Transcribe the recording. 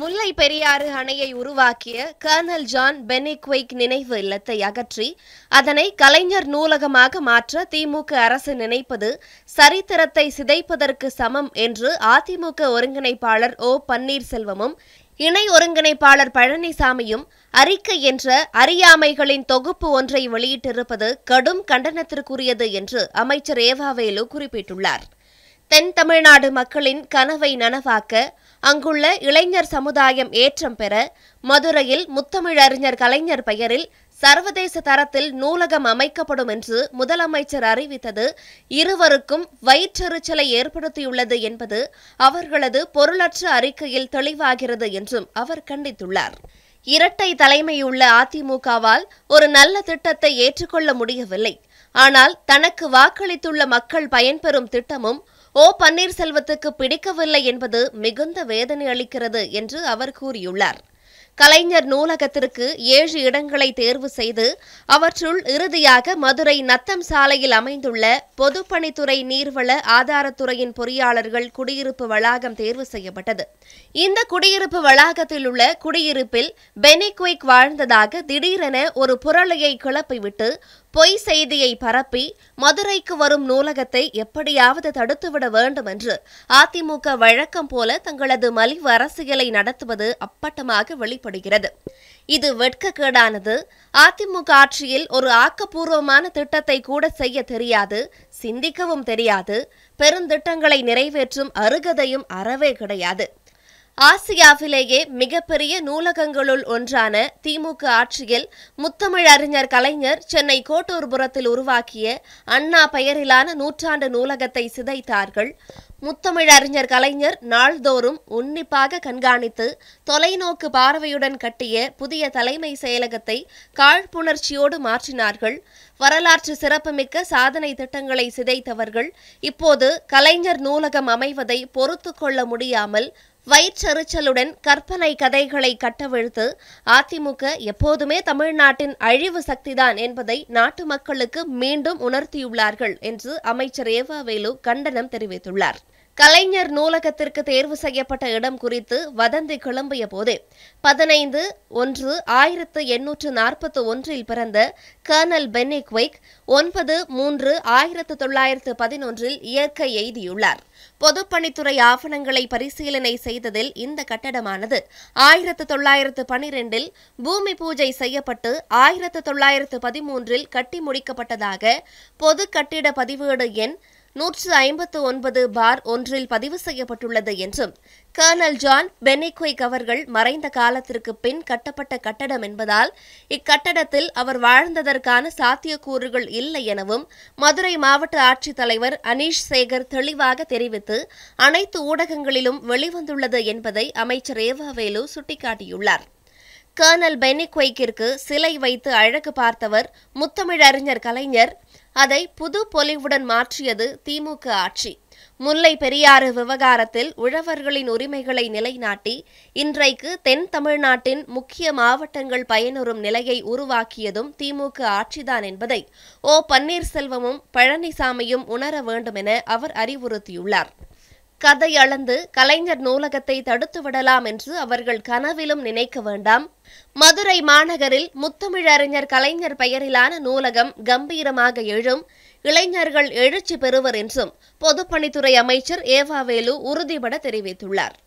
முல்லை பெரியாறு அணையை உருவாக்கிய kernel John பெனிக்வைக் நினைவு இல்லத்தை அகற்றி அதனை கலைஞர் நூலகமாக மாற்ற திமுக அரசு நினைப்பது சரித்திரத்தை சிதைப்பதற்கு சமம் என்று அதிமுக ஒருங்கிணைப்பாளர் ஓ பன்னீர்செல்வமும் இணை ஒருங்கிணைப்பாளர் பழனிசாமியும் அறிக்கை என்ற அறியாமைகளின் தொகுப்பு ஒன்றை வெளியிட்டிருப்பது கடும் கண்டனத்திற்குரியது என்று அமைச்சர் ஏவாவேலு குறிப்பிட்டுள்ளார் தென் தமிழ்நாடு மக்களின் கனவை நனவாக்க அங்குள்ள இளைஞர் சமுதாயம் ஏற்றம் பெற மதுரையில் முத்தமிழறிஞர் கலைஞர் பெயரில் சர்வதேச தரத்தில் நூலகம் அமைக்கப்படும் என்று முதலமைச்சர் அறிவித்தது இருவருக்கும் வயிற்றெரிச்சலை ஏற்படுத்தியுள்ளது என்பது அவர்களது பொருளற்ற அறிக்கையில் தெளிவாகிறது என்றும் அவர் கண்டித்துள்ளார் இரட்டை தலைமையுள்ள அதிமுகவால் ஒரு நல்ல திட்டத்தை ஏற்றுக்கொள்ள முடியவில்லை ஆனால் தனக்கு வாக்களித்துள்ள மக்கள் பயன்பெறும் திட்டமும் ஓ பன்னீர்செல்வத்துக்கு பிடிக்கவில்லை என்பது மிகுந்த வேதனை அளிக்கிறது என்று அவர் கூறியுள்ளார் கலைஞர் நூலகத்திற்கு ஏழு இடங்களை தேர்வு செய்து அவற்றுள் இறுதியாக மதுரை நத்தம் சாலையில் அமைந்துள்ள பொதுப்பணித்துறை நீர்வள ஆதாரத்துறையின் பொறியாளர்கள் குடியிருப்பு வளாகம் தேர்வு செய்யப்பட்டது இந்த குடியிருப்பு வளாகத்தில் உள்ள குடியிருப்பில் பெனிக்விக் வாழ்ந்ததாக திடீரென ஒரு புரளையை கிளப்பிவிட்டு பொய் செய்தியை பரப்பி மதுரைக்கு வரும் நூலகத்தை எப்படியாவது தடுத்துவிட வேண்டும் என்று அதிமுக வழக்கம் போல தங்களது மலிவு அரசியலை நடத்துவது அப்பட்டமாக வெளிப்படுகிறது இது வெட்கக்கேடானது அதிமுக ஆட்சியில் ஒரு ஆக்கப்பூர்வமான திட்டத்தை கூட செய்ய தெரியாது சிந்திக்கவும் தெரியாது பெருந்திட்டங்களை நிறைவேற்றும் அருகதையும் அறவே கிடையாது ஆசியாவிலேயே மிகப்பெரிய நூலகங்களுள் ஒன்றான திமுக ஆட்சியில் முத்தமிழ் அறிஞர் கலைஞர் சென்னை கோட்டூர்புரத்தில் உருவாக்கிய அண்ணா பெயரிலான நூற்றாண்டு நூலகத்தை சிதைத்தார்கள் முத்தமிழ் அறிஞர் கலைஞர் நாள்தோறும் உன்னிப்பாக கண்காணித்து தொலைநோக்கு பார்வையுடன் கட்டிய புதிய தலைமை செயலகத்தை காழ்ப்புணர்ச்சியோடு மாற்றினார்கள் வரலாற்று சிறப்புமிக்க சாதனை திட்டங்களை சிதைத்தவர்கள் இப்போது கலைஞர் நூலகம் அமைவதை பொறுத்து கொள்ள முடியாமல் வயிற்றெரிச்சலுடன் கற்பனை கதைகளை கட்டவிழ்த்து அதிமுக எப்போதுமே தமிழ்நாட்டின் அழிவு சக்திதான் என்பதை நாட்டு மக்களுக்கு மீண்டும் உணர்த்தியுள்ளார்கள் என்று அமைச்சர் வேலு கண்டனம் தெரிவித்துள்ளார் கலைஞர் நூலகத்திற்கு தேர்வு செய்யப்பட்ட இடம் குறித்து வதந்தி கிளம்பிய போது பதினைந்து ஒன்று ஆயிரத்து எண்ணூற்று நாற்பத்தி ஒன்றில் பிறந்த கர்னல் பென்னி குவைக் ஒன்பது மூன்று ஆயிரத்து தொள்ளாயிரத்து பதினொன்றில் இயற்கை எய்தியுள்ளார் பொதுப்பணித்துறை ஆவணங்களை பரிசீலனை செய்ததில் இந்த கட்டடமானது ஆயிரத்து தொள்ளாயிரத்து பனிரெண்டில் பூமி பூஜை செய்யப்பட்டு ஆயிரத்து தொள்ளாயிரத்து பதிமூன்றில் கட்டி முடிக்கப்பட்டதாக பொது கட்டிட பதிவேடு எண் நூற்று ஐம்பத்து ஒன்பது பார் ஒன்றில் பதிவு செய்யப்பட்டுள்ளது என்றும் கர்னல் ஜான் பெனிக்விக் அவர்கள் மறைந்த காலத்திற்கு பின் கட்டப்பட்ட கட்டடம் என்பதால் இக்கட்டடத்தில் அவர் வாழ்ந்ததற்கான சாத்தியக்கூறுகள் இல்லை எனவும் மதுரை மாவட்ட ஆட்சித்தலைவர் அனீஷ் சேகர் தெளிவாக தெரிவித்து அனைத்து ஊடகங்களிலும் வெளிவந்துள்ளது என்பதை அமைச்சர் ஏவாவேலு சுட்டிக்காட்டியுள்ளார் கர்னல் பெனிக்வைக்கிற்கு சிலை வைத்து அழகு பார்த்தவர் முத்தமிழறிஞர் கலைஞர் அதை புது பொலிவுடன் மாற்றியது திமுக ஆட்சி முல்லை பெரியாறு விவகாரத்தில் உழவர்களின் உரிமைகளை நிலைநாட்டி இன்றைக்கு தென் தமிழ்நாட்டின் முக்கிய மாவட்டங்கள் பயனுறும் நிலையை உருவாக்கியதும் திமுக ஆட்சிதான் என்பதை ஓ பன்னீர்செல்வமும் பழனிசாமியும் உணர வேண்டுமென அவர் அறிவுறுத்தியுள்ளார் கதை அளந்து கலைஞர் நூலகத்தை தடுத்துவிடலாம் என்று அவர்கள் கனவிலும் நினைக்க வேண்டாம் மதுரை மாநகரில் முத்தமிழறிஞர் கலைஞர் பெயரிலான நூலகம் கம்பீரமாக எழும் இளைஞர்கள் எழுச்சி பெறுவர் என்றும் பொதுப்பணித்துறை அமைச்சர் ஏவாவேலு உறுதிபட தெரிவித்துள்ளார்